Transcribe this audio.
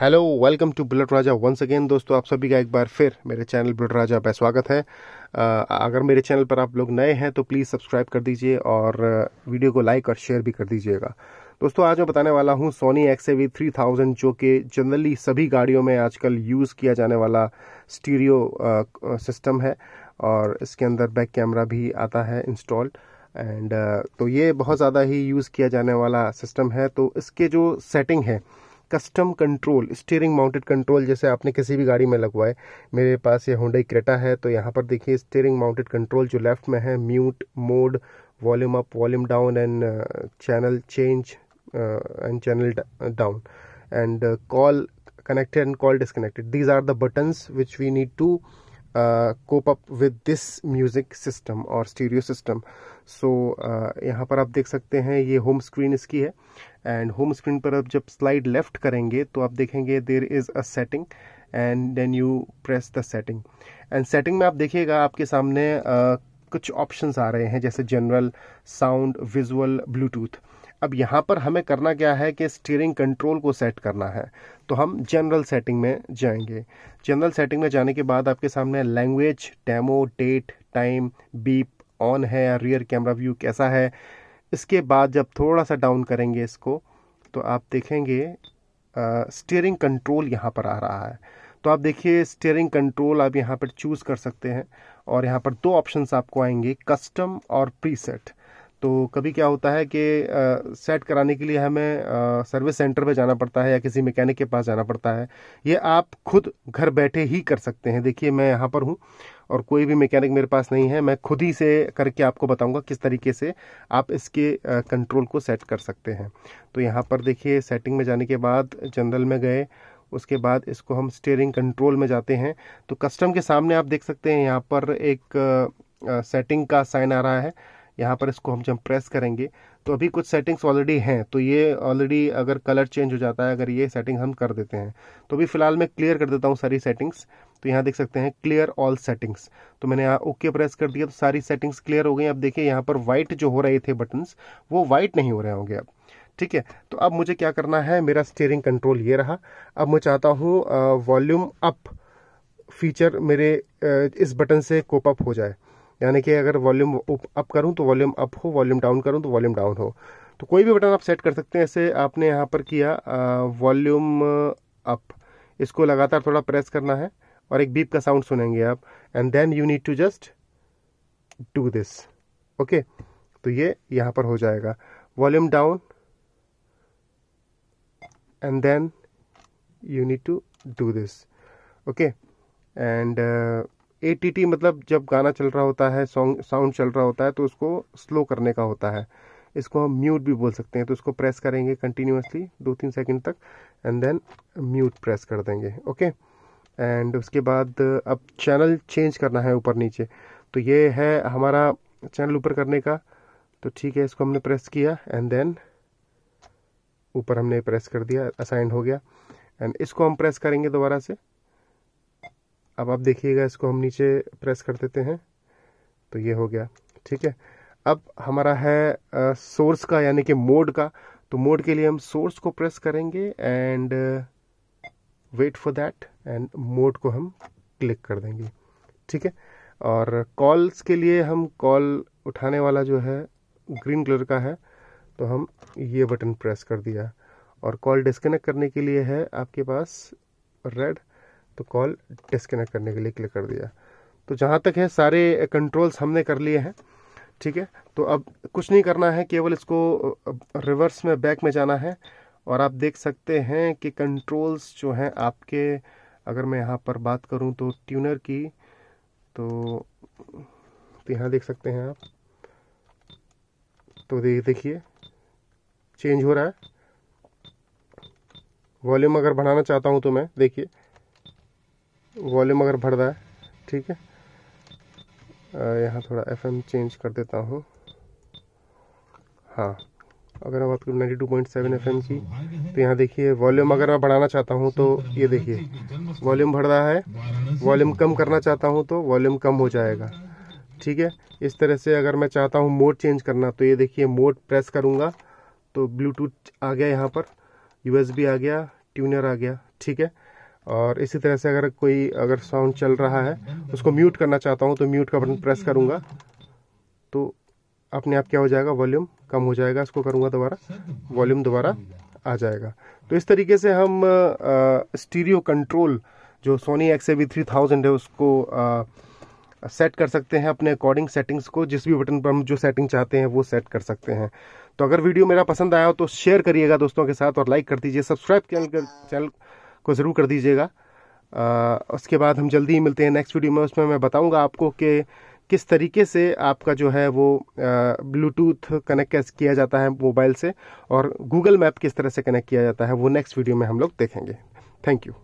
hello welcome to Bullet Raja once again दोस्तों आप सभी का एक बार फिर मेरे चैनल बुलेट राजा पर स्वागत है अगर मेरे चैनल पर आप लोग नए हैं तो प्लीज़ सब्सक्राइब कर दीजिए और वीडियो को लाइक और शेयर भी कर दीजिएगा दोस्तों आज मैं बताने वाला हूँ Sony X AV three thousand जो कि जनरली सभी गाड़ियों में आजकल यूज़ किया जाने वाला स्टीरियो सिस्टम है और इसके अंदर बैक कैमरा भी आता है इंस्टॉल्ड एंड तो ये बहुत ज़्यादा ही यूज़ किया जाने वाला सिस्टम है तो इसके जो सेटिंग है custom control steering mounted control जैसे आपने किसी भी गाड़ी में लगवाए मेरे पास ये होंडई क्रेटा है तो यहाँ पर देखिए स्टीयरिंग माउंटेड कंट्रोल जो लेफ्ट में है mute mode volume up volume down and channel change and channel down and call connected and call disconnected these are the buttons which we need to cope up with this music system और stereo system so यहाँ पर आप देख सकते हैं ये home screen इसकी है एंड होम स्क्रीन पर आप जब स्लाइड लेफ्ट करेंगे तो आप देखेंगे there is a setting and then you press the setting and setting में आप देखिएगा आपके सामने uh, कुछ ऑप्शंस आ रहे हैं जैसे जनरल साउंड विजुअल ब्लूटूथ अब यहाँ पर हमें करना क्या है कि स्टीयरिंग कंट्रोल को सेट करना है तो हम जनरल सेटिंग में जाएंगे जनरल सेटिंग में जाने के बाद आपके सामने language demo date time beep on है या रियर कैमरा व्यू कैसा है इसके बाद जब थोड़ा सा डाउन करेंगे इसको तो आप देखेंगे स्टीयरिंग कंट्रोल यहाँ पर आ रहा है तो आप देखिए स्टीयरिंग कंट्रोल आप यहाँ पर चूज़ कर सकते हैं और यहाँ पर दो ऑप्शंस आपको आएंगे कस्टम और प्रीसेट तो कभी क्या होता है कि सेट कराने के लिए हमें सर्विस सेंटर पे जाना पड़ता है या किसी मैकेनिक के पास जाना पड़ता है ये आप खुद घर बैठे ही कर सकते हैं देखिए मैं यहाँ पर हूँ और कोई भी मैकेनिक मेरे पास नहीं है मैं खुद ही से करके आपको बताऊंगा किस तरीके से आप इसके कंट्रोल को सेट कर सकते हैं तो यहाँ पर देखिए सेटिंग में जाने के बाद जनरल में गए उसके बाद इसको हम स्टेयरिंग कंट्रोल में जाते हैं तो कस्टम के सामने आप देख सकते हैं यहाँ पर एक सेटिंग का साइन आ रहा है यहाँ पर इसको हम जब प्रेस करेंगे तो अभी कुछ सेटिंग्स ऑलरेडी हैं तो ये ऑलरेडी अगर कलर चेंज हो जाता है अगर ये सेटिंग हम कर देते हैं तो अभी फ़िलहाल मैं क्लियर कर देता हूँ सारी सेटिंग्स तो यहाँ देख सकते हैं क्लियर ऑल सेटिंग्स तो मैंने यहाँ ओके प्रेस कर दिया तो सारी सेटिंग्स क्लियर हो गई अब देखिए यहाँ पर वाइट जो हो रहे थे बटन्स वो वाइट नहीं हो रहे होंगे अब ठीक है तो अब मुझे क्या करना है मेरा स्टेयरिंग कंट्रोल ये रहा अब मैं चाहता हूँ वॉल्यूम अप फीचर मेरे इस बटन से कोप अप हो जाए यानी कि अगर वॉल्यूम अप करूँ तो वॉल्यूम अप हो वॉल्यूम डाउन करूँ तो वॉल्यूम डाउन हो तो कोई भी बटन आप सेट कर सकते हैं ऐसे आपने यहाँ पर किया वॉल्यूम अप इसको लगातार थोड़ा प्रेस करना है और एक बीप का साउंड सुनेंगे आप and then you need to just do this okay तो ये यहाँ पर हो जाएगा volume down and then you need to do this okay and A T T मतलब जब गाना चल रहा होता है सॉन्ग साउंड चल रहा होता है तो उसको स्लो करने का होता है इसको हम म्यूट भी बोल सकते हैं तो उसको प्रेस करेंगे कंटिन्यूसली दो तीन सेकंड तक एंड देन म्यूट प्रेस कर देंगे ओके एंड उसके बाद अब चैनल चेंज करना है ऊपर नीचे तो ये है हमारा चैनल ऊपर करने का तो ठीक है इसको हमने प्रेस किया एंड देन ऊपर हमने प्रेस कर दिया असाइंड हो गया एंड इसको हम प्रेस करेंगे दोबारा से अब आप देखिएगा इसको हम नीचे प्रेस कर देते हैं तो ये हो गया ठीक है अब हमारा है सोर्स का यानी कि मोड का तो मोड के लिए हम सोर्स को प्रेस करेंगे and wait for that and mode को हम क्लिक कर देंगे ठीक है और कॉल्स के लिए हम कॉल उठाने वाला जो है ग्रीन कलर का है तो हम ये बटन प्रेस कर दिया और कॉल डिस्कनेक्ट करने के लिए है आपके पास रेड तो कॉल डिस्कनेक्ट करने के लिए क्लिक कर दिया तो जहाँ तक है सारे कंट्रोल्स हमने कर लिए हैं ठीक है तो अब कुछ नहीं करना है केवल इसको रिवर्स में बैक में जाना है और आप देख सकते हैं कि कंट्रोल्स जो हैं आपके अगर मैं यहाँ पर बात करूँ तो ट्यूनर की तो, तो यहाँ देख सकते हैं आप तो देखिए चेंज हो रहा है वॉल्यूम अगर बढ़ाना चाहता हूँ तो मैं देखिए वॉल्यूम अगर बढ़ रहा है ठीक है यहाँ थोड़ा एफएम चेंज कर देता हूँ हाँ अगर मैं बात करूँ ninety two point seven F की तो यहाँ देखिए वॉल्यूम अगर मैं बढ़ाना चाहता हूँ तो ये देखिए वॉल्यूम बढ़ रहा है वॉल्यूम कम करना चाहता हूँ तो वॉल्यूम कम हो जाएगा ठीक है इस तरह से अगर मैं चाहता हूँ मोड चेंज करना तो ये देखिए मोड प्रेस करूँगा तो ब्लूटूथ आ गया यहाँ पर यू आ गया ट्यूनर आ गया ठीक है और इसी तरह से अगर कोई अगर साउंड चल रहा है उसको म्यूट करना चाहता हूँ तो म्यूट का बटन प्रेस करूँगा तो अपने आप क्या हो जाएगा वॉल्यूम कम हो जाएगा इसको करूँगा दोबारा वॉल्यूम दोबारा आ जाएगा तो इस तरीके से हम स्टीरियो कंट्रोल जो सोनी एक्स थ्री थाउजेंड है उसको आ, सेट कर सकते हैं अपने अकॉर्डिंग सेटिंग्स को जिस भी बटन पर हम जो सेटिंग चाहते हैं वो सेट कर सकते हैं तो अगर वीडियो मेरा पसंद आया हो तो शेयर करिएगा दोस्तों के साथ और लाइक कर दीजिए सब्सक्राइब चैनल चैनल को ज़रूर कर दीजिएगा उसके बाद हम जल्दी ही मिलते हैं नेक्स्ट वीडियो में उसमें मैं बताऊंगा आपको कि किस तरीके से आपका जो है वो ब्लूटूथ कनेक्ट किया जाता है मोबाइल से और गूगल मैप किस तरह से कनेक्ट किया जाता है वो नेक्स्ट वीडियो में हम लोग देखेंगे थैंक यू